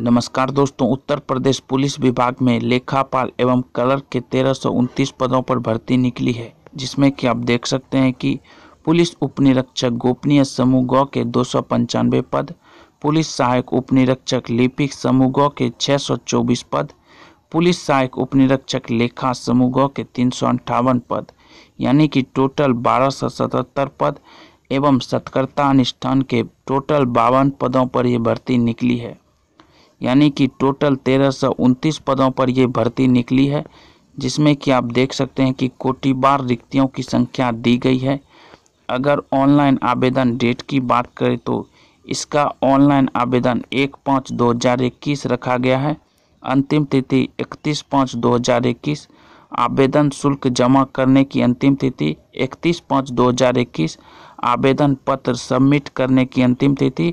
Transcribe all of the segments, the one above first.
नमस्कार दोस्तों उत्तर प्रदेश पुलिस विभाग में लेखापाल एवं कलर के तेरह पदों पर भर्ती निकली है जिसमें कि आप देख सकते हैं कि पुलिस उपनिरीक्षक गोपनीय समूह गौ के दो पद पुलिस सहायक उपनिरीक्षक लिपिक समूह गौ के 624 पद पुलिस सहायक उपनिरीक्षक लेखा समूह गौ के तीन पद यानी कि टोटल बारह पद एवं सत्कर्ता अनुष्ठान के टोटल बावन पदों पर ये भर्ती निकली है यानी कि टोटल तेरह सौ उनतीस पदों पर ये भर्ती निकली है जिसमें कि आप देख सकते हैं कि कोटिबार रिक्तियों की संख्या दी गई है अगर ऑनलाइन आवेदन डेट की बात करें तो इसका ऑनलाइन आवेदन एक पाँच दो हज़ार इक्कीस रखा गया है अंतिम तिथि इकतीस पाँच दो हज़ार इक्कीस आवेदन शुल्क जमा करने की अंतिम तिथि इकतीस पाँच दो हज़ार इक्कीस आवेदन पत्र सबमिट करने की अंतिम तिथि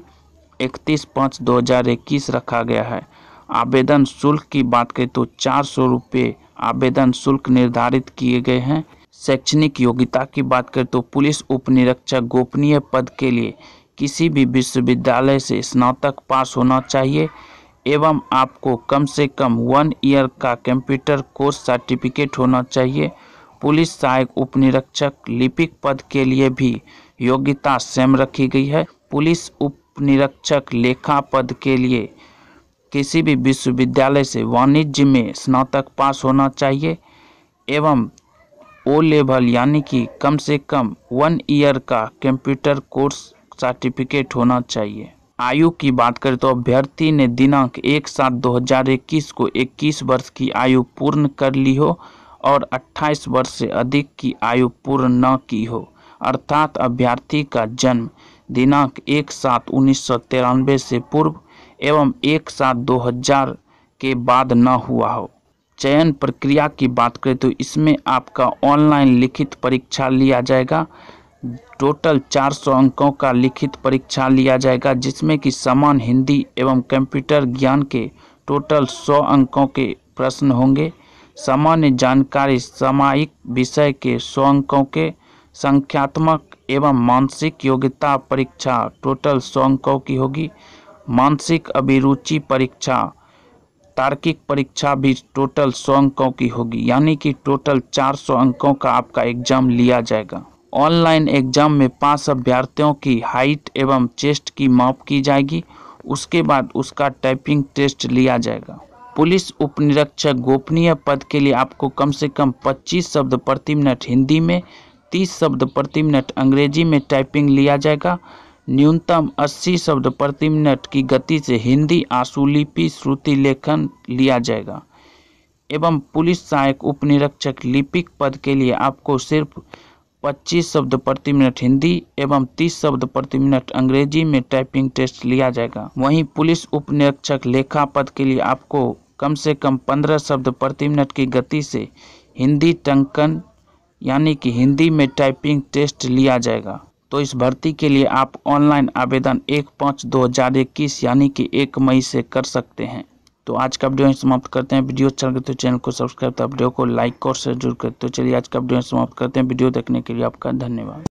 इकतीस पाँच दो हज़ार इक्कीस रखा गया है आवेदन शुल्क की बात करें तो चार सौ रुपये आवेदन शुल्क निर्धारित किए गए हैं शैक्षणिक योग्यता की बात करें तो पुलिस उप निरीक्षक गोपनीय पद के लिए किसी भी विश्वविद्यालय से स्नातक पास होना चाहिए एवं आपको कम से कम वन ईयर का कंप्यूटर कोर्स सर्टिफिकेट होना चाहिए पुलिस सहायक उप निरीक्षक लिपिक पद के लिए भी योग्यता सेम रखी गई है पुलिस उप निरीक्षक लेखा पद के लिए किसी भी विश्वविद्यालय से वाणिज्य में स्नातक पास होना चाहिए एवं ओ लेवल यानी कि कम से कम वन ईयर का कंप्यूटर कोर्स सर्टिफिकेट होना चाहिए आयु की बात करें तो अभ्यर्थी ने दिनांक एक सात दो हजार इक्कीस को इक्कीस वर्ष की आयु पूर्ण कर ली हो और अट्ठाईस वर्ष से अधिक की आयु पूर्ण न की हो अर्थात अभ्यर्थी का जन्म दिनांक एक सात उन्नीस सौ तिरानवे से पूर्व एवं एक सात दो हजार के बाद न हुआ हो चयन प्रक्रिया की बात करें तो इसमें आपका ऑनलाइन लिखित परीक्षा लिया जाएगा टोटल 400 अंकों का लिखित परीक्षा लिया जाएगा जिसमें कि समान हिंदी एवं कंप्यूटर ज्ञान के टोटल 100 अंकों के प्रश्न होंगे सामान्य जानकारी सामायिक विषय के 100 अंकों के संख्यात्मक एवं मानसिक योग्यता परीक्षा टोटल सौ अंकों की होगी मानसिक अभिरुचि परीक्षा तार्किक परीक्षा भी टोटल सौ अंकों की होगी यानी कि टोटल चार सौ अंकों का आपका एग्जाम लिया जाएगा ऑनलाइन एग्जाम में पांच अभ्यर्थियों की हाइट एवं चेस्ट की माप की जाएगी उसके बाद उसका टाइपिंग टेस्ट लिया जाएगा पुलिस उपनिरीक्षक गोपनीय पद के लिए आपको कम से कम 25 शब्द प्रति मिनट हिंदी में तीस शब्द प्रति मिनट अंग्रेजी में टाइपिंग लिया जाएगा न्यूनतम अस्सी शब्द प्रति मिनट की गति से हिंदी आशुलिपि श्रुति लेखन लिया जाएगा एवं पुलिस सहायक उपनिरीक्षक लिपिक पद के लिए आपको सिर्फ 25 शब्द प्रति मिनट हिंदी एवं 30 शब्द प्रति मिनट अंग्रेजी में टाइपिंग टेस्ट लिया जाएगा वहीं पुलिस उपनिरीक्षक लेखा पद के लिए आपको कम से कम 15 शब्द प्रति मिनट की गति से हिंदी टंकन यानी कि हिंदी में टाइपिंग टेस्ट लिया जाएगा तो इस भर्ती के लिए आप ऑनलाइन आवेदन एक पाँच दो हज़ार इक्कीस यानी कि एक मई से कर सकते हैं तो आज का वीडियो समाप्त करते हैं वीडियो अच्छा लगे तो चैनल को सब्सक्राइब तो वीडियो को लाइक और शेयर जरूर करते तो चलिए आज का वीडियो समाप्त करते हैं वीडियो देखने के लिए आपका धन्यवाद